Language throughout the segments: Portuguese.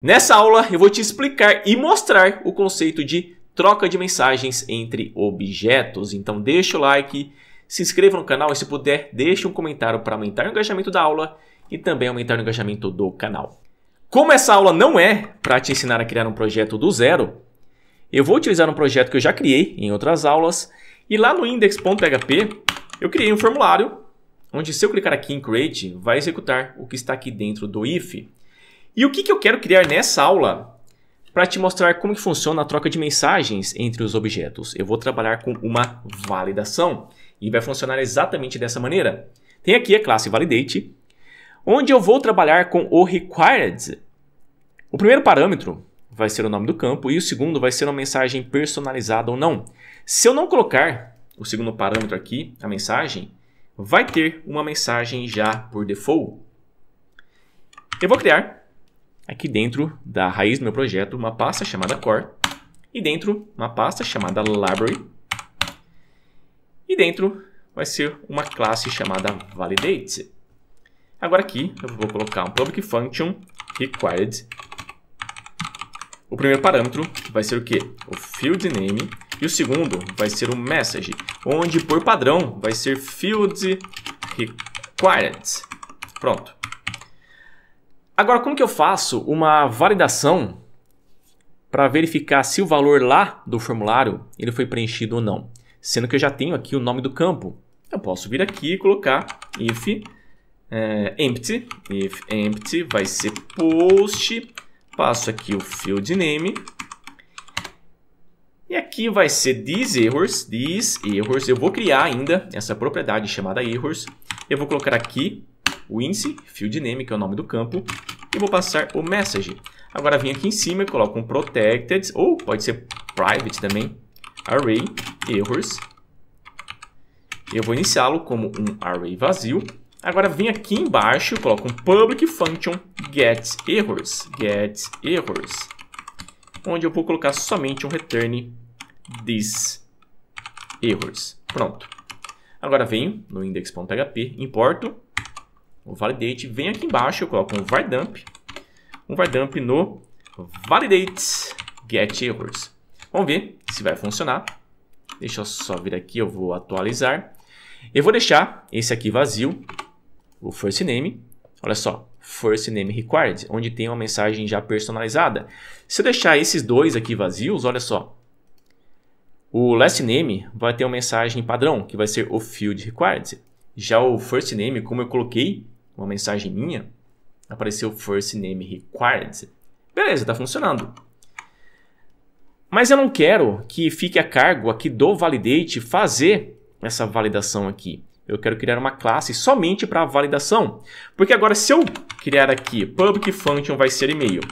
Nessa aula eu vou te explicar e mostrar o conceito de troca de mensagens entre objetos. Então deixa o like, se inscreva no canal e se puder deixa um comentário para aumentar o engajamento da aula e também aumentar o engajamento do canal. Como essa aula não é para te ensinar a criar um projeto do zero, eu vou utilizar um projeto que eu já criei em outras aulas e lá no index.php eu criei um formulário onde se eu clicar aqui em create vai executar o que está aqui dentro do if. E o que, que eu quero criar nessa aula para te mostrar como que funciona a troca de mensagens entre os objetos. Eu vou trabalhar com uma validação e vai funcionar exatamente dessa maneira. Tem aqui a classe validate, onde eu vou trabalhar com o required. O primeiro parâmetro vai ser o nome do campo e o segundo vai ser uma mensagem personalizada ou não. Se eu não colocar o segundo parâmetro aqui, a mensagem, vai ter uma mensagem já por default. Eu vou criar aqui dentro da raiz do meu projeto uma pasta chamada core e dentro uma pasta chamada library e dentro vai ser uma classe chamada validate. Agora aqui eu vou colocar um public function required. O primeiro parâmetro vai ser o que? O field name e o segundo vai ser o message, onde por padrão vai ser field required. Pronto. Agora, como que eu faço uma validação para verificar se o valor lá do formulário ele foi preenchido ou não? Sendo que eu já tenho aqui o nome do campo. Eu posso vir aqui e colocar if é, empty, if empty vai ser post, passo aqui o field name, e aqui vai ser these errors, errors, eu vou criar ainda essa propriedade chamada errors, eu vou colocar aqui o índice, field name, que é o nome do campo, e vou passar o message. Agora vim aqui em cima e coloco um protected, ou pode ser private também, array errors. Eu vou iniciá-lo como um array vazio. Agora vim aqui embaixo, e coloco um public function get errors, get errors, onde eu vou colocar somente um return this errors. Pronto. Agora venho no index.php, importo o validate, vem aqui embaixo, eu coloco um vardump, um vardump no validate get errors. Vamos ver se vai funcionar. Deixa eu só vir aqui, eu vou atualizar. Eu vou deixar esse aqui vazio, o first name. Olha só, first name required, onde tem uma mensagem já personalizada. Se eu deixar esses dois aqui vazios, olha só. O last name vai ter uma mensagem padrão, que vai ser o field required. Já o first name, como eu coloquei, uma mensagem minha, apareceu First Name Required. Beleza, está funcionando. Mas eu não quero que fique a cargo aqui do Validate fazer essa validação aqui. Eu quero criar uma classe somente para validação. Porque agora se eu criar aqui public function vai ser e-mail.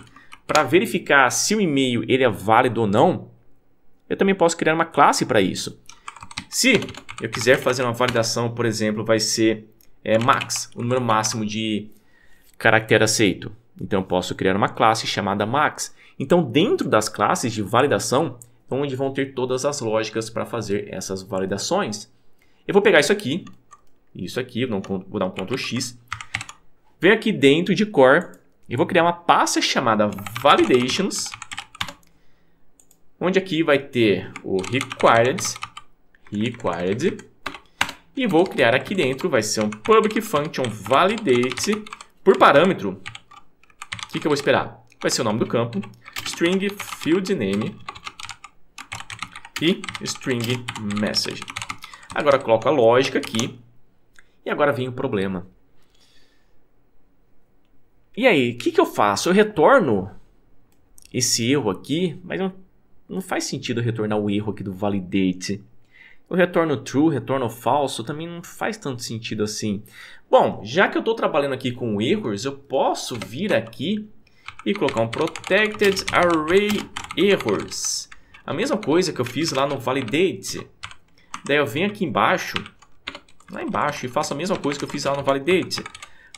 Para verificar se o e-mail ele é válido ou não, eu também posso criar uma classe para isso. Se eu quiser fazer uma validação, por exemplo, vai ser é, max, o número máximo de caractere aceito. Então eu posso criar uma classe chamada max. Então dentro das classes de validação, é onde vão ter todas as lógicas para fazer essas validações. Eu vou pegar isso aqui, isso aqui, vou dar um Ctrl X, vem aqui dentro de core, eu vou criar uma pasta chamada validations, onde aqui vai ter o required, required, e vou criar aqui dentro, vai ser um public function validate por parâmetro. O que, que eu vou esperar? Vai ser o nome do campo, string field name e string message. Agora coloco a lógica aqui e agora vem o problema. E aí, o que, que eu faço? Eu retorno esse erro aqui, mas não, não faz sentido retornar o erro aqui do validate. O retorno true, retorno falso, também não faz tanto sentido assim. Bom, já que eu estou trabalhando aqui com erros, eu posso vir aqui e colocar um protected array errors. A mesma coisa que eu fiz lá no validate. Daí eu venho aqui embaixo, lá embaixo, e faço a mesma coisa que eu fiz lá no validate.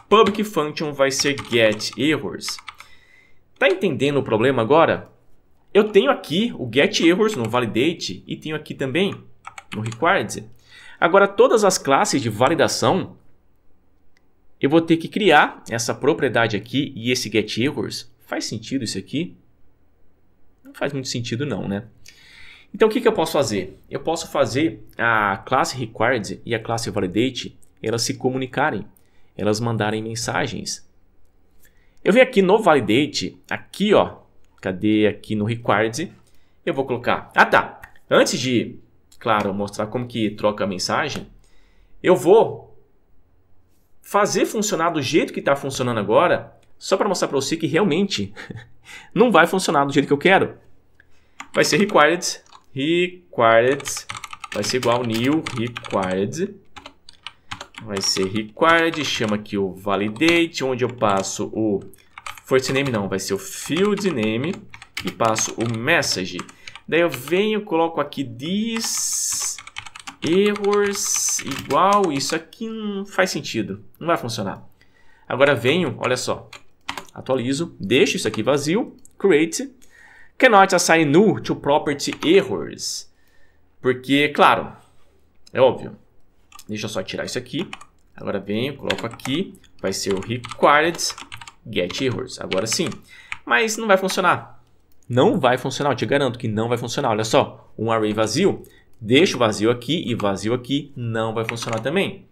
Public function vai ser get errors. Tá entendendo o problema agora? Eu tenho aqui o get errors no validate e tenho aqui também no required. Agora, todas as classes de validação, eu vou ter que criar essa propriedade aqui e esse getErrors. Faz sentido isso aqui? Não faz muito sentido não, né? Então, o que, que eu posso fazer? Eu posso fazer a classe required e a classe validate elas se comunicarem, elas mandarem mensagens. Eu venho aqui no validate, aqui ó, cadê aqui no required, eu vou colocar, ah tá, antes de claro, mostrar como que troca a mensagem, eu vou fazer funcionar do jeito que está funcionando agora, só para mostrar para você que realmente não vai funcionar do jeito que eu quero. Vai ser required, required, vai ser igual new required, vai ser required, chama aqui o validate, onde eu passo o first name não, vai ser o field name e passo o message. Daí eu venho, coloco aqui this errors igual, isso aqui não faz sentido, não vai funcionar. Agora venho, olha só, atualizo, deixo isso aqui vazio, create, cannot assign null to property errors, porque, claro, é óbvio. Deixa eu só tirar isso aqui, agora venho, coloco aqui, vai ser o required get errors, agora sim, mas não vai funcionar, não vai funcionar, eu te garanto que não vai funcionar. Olha só, um array vazio, deixa o vazio aqui e vazio aqui, não vai funcionar também.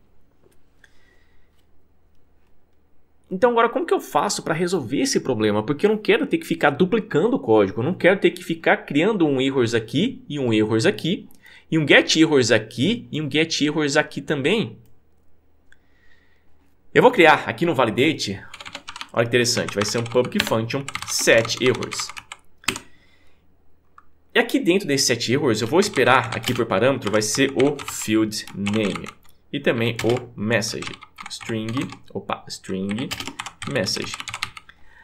Então agora como que eu faço para resolver esse problema? Porque eu não quero ter que ficar duplicando o código, eu não quero ter que ficar criando um errors aqui e um errors aqui, e um get errors aqui e um get errors aqui também. Eu vou criar aqui no validate, olha que interessante, vai ser um public function set errors. E aqui dentro desse set errors, eu vou esperar aqui por parâmetro, vai ser o field name e também o message. String, opa, string message.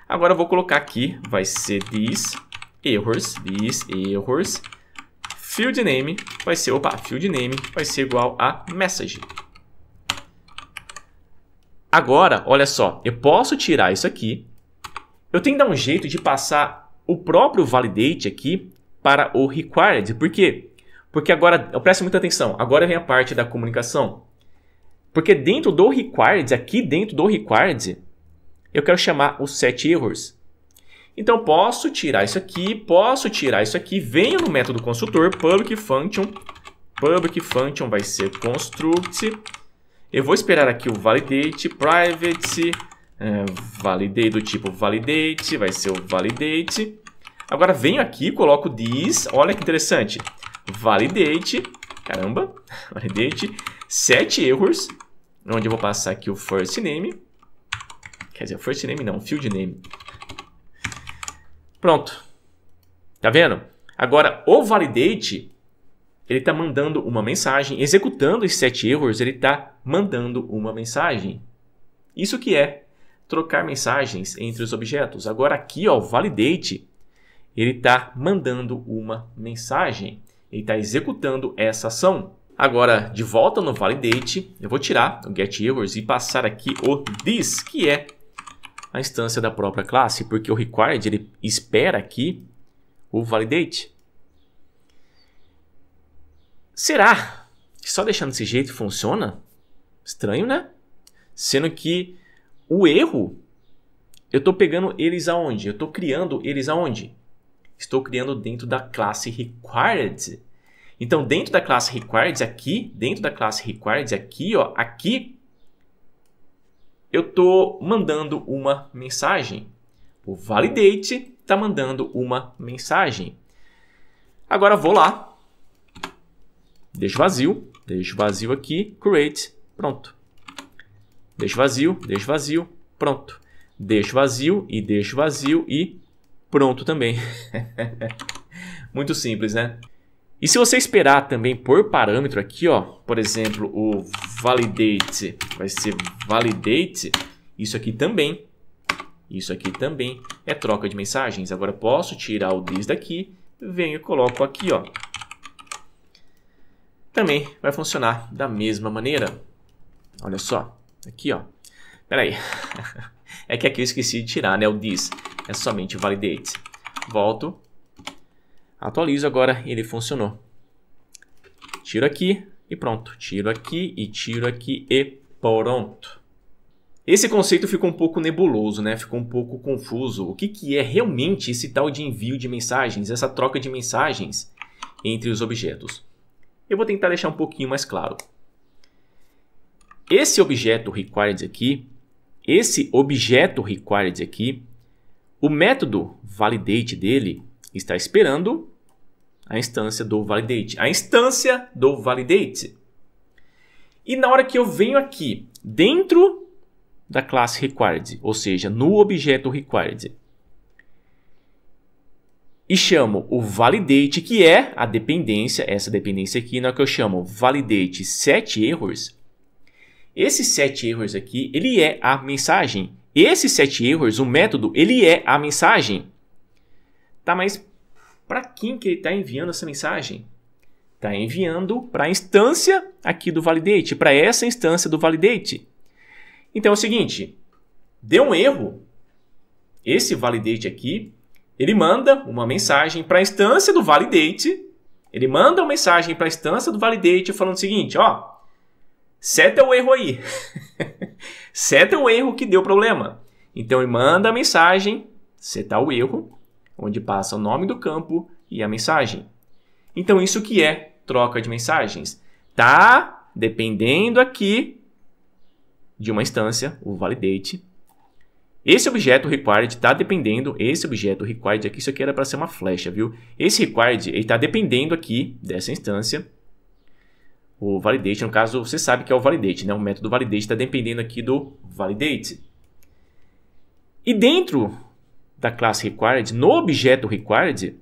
Agora eu vou colocar aqui, vai ser this errors, this errors. Field name vai ser, opa, field name vai ser igual a message. Agora, olha só, eu posso tirar isso aqui. Eu tenho que dar um jeito de passar o próprio validate aqui para o required. Por quê? Porque agora, preste muita atenção, agora vem a parte da comunicação. Porque dentro do required, aqui dentro do required, eu quero chamar os set errors. Então, posso tirar isso aqui, posso tirar isso aqui, venho no método construtor, public function, public function vai ser construct, eu vou esperar aqui o validate, private, eh, é, validate do tipo validate, vai ser o validate, Agora venho aqui, coloco this, olha que interessante. Validate, caramba, validate, set erros, onde eu vou passar aqui o first name. Quer dizer, first name não, field name. Pronto. Tá vendo? Agora, o validate, ele está mandando uma mensagem. Executando esses set erros, ele está mandando uma mensagem. Isso que é trocar mensagens entre os objetos. Agora aqui, o validate, ele está mandando uma mensagem, ele está executando essa ação. Agora, de volta no validate, eu vou tirar o get errors e passar aqui o this, que é a instância da própria classe, porque o required ele espera aqui o validate. Será que só deixando desse jeito funciona? Estranho, né? Sendo que o erro, eu estou pegando eles aonde? Eu estou criando eles aonde? estou criando dentro da classe required. Então, dentro da classe required aqui, dentro da classe required aqui, ó, aqui eu estou mandando uma mensagem. O validate está mandando uma mensagem. Agora vou lá, deixo vazio, deixo vazio aqui, create, pronto. Deixo vazio, deixo vazio, pronto. Deixo vazio e deixo vazio e pronto também. Muito simples, né? E se você esperar também por parâmetro aqui, ó, por exemplo, o validate vai ser validate, isso aqui também, isso aqui também é troca de mensagens. Agora posso tirar o this daqui, venho e coloco aqui, ó. Também vai funcionar da mesma maneira. Olha só, aqui, ó. Pera aí. é que aqui eu esqueci de tirar, né, o this é somente validate. Volto, atualizo, agora ele funcionou. Tiro aqui e pronto. Tiro aqui e tiro aqui e pronto. Esse conceito ficou um pouco nebuloso, né? Ficou um pouco confuso. O que, que é realmente esse tal de envio de mensagens, essa troca de mensagens entre os objetos? Eu vou tentar deixar um pouquinho mais claro. Esse objeto required aqui, esse objeto required aqui, o método validate dele está esperando a instância do validate. A instância do validate. E na hora que eu venho aqui dentro da classe required, ou seja, no objeto required, e chamo o validate, que é a dependência, essa dependência aqui, na hora que eu chamo validate set errors, esse set errors aqui, ele é a mensagem esse set errors, o método, ele é a mensagem. Tá, mas para quem que ele está enviando essa mensagem? Está enviando para a instância aqui do validate, para essa instância do validate. Então é o seguinte, deu um erro, esse validate aqui, ele manda uma mensagem para a instância do validate, ele manda uma mensagem para a instância do validate falando o seguinte, ó, Seta o é erro aí. Seta o é erro que deu problema. Então ele manda a mensagem, setar o erro, onde passa o nome do campo e a mensagem. Então isso que é troca de mensagens. Tá dependendo aqui de uma instância, o validate. Esse objeto required está dependendo, esse objeto required aqui, isso aqui era para ser uma flecha, viu? Esse required está dependendo aqui dessa instância o validate, no caso, você sabe que é o validate, né? O método validate está dependendo aqui do validate. E dentro da classe required, no objeto required,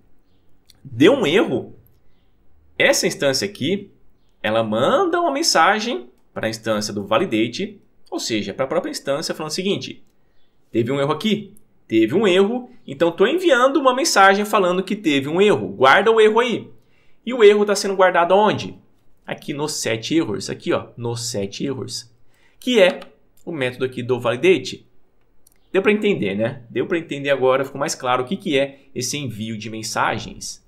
deu um erro. Essa instância aqui, ela manda uma mensagem para a instância do validate, ou seja, para a própria instância falando o seguinte: teve um erro aqui, teve um erro, então estou enviando uma mensagem falando que teve um erro. Guarda o erro aí. E o erro está sendo guardado onde? aqui nos set errors, aqui ó, nos set errors, que é o método aqui do validate. Deu para entender, né? Deu para entender agora, ficou mais claro o que, que é esse envio de mensagens.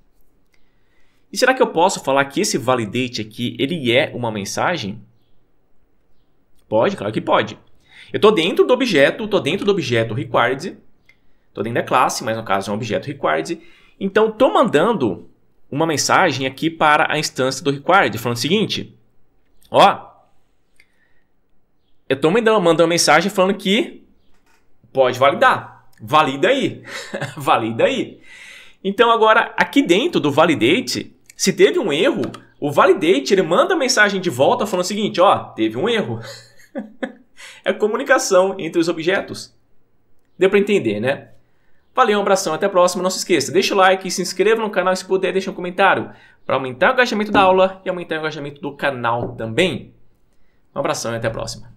E será que eu posso falar que esse validate aqui, ele é uma mensagem? Pode, claro que pode. Eu estou dentro do objeto, estou dentro do objeto required, estou dentro da classe, mas no caso é um objeto required, então estou mandando uma mensagem aqui para a instância do required, falando o seguinte: ó, eu estou mandando, mandando uma mensagem falando que pode validar. Valida aí. Valida aí. Então agora aqui dentro do validate, se teve um erro, o validate ele manda a mensagem de volta falando o seguinte, ó, teve um erro. é comunicação entre os objetos. Deu para entender, né? Valeu, um abração, até a próxima. Não se esqueça, deixa o like, se inscreva no canal se puder, deixa um comentário para aumentar o engajamento da aula e aumentar o engajamento do canal também. Um abração e até a próxima.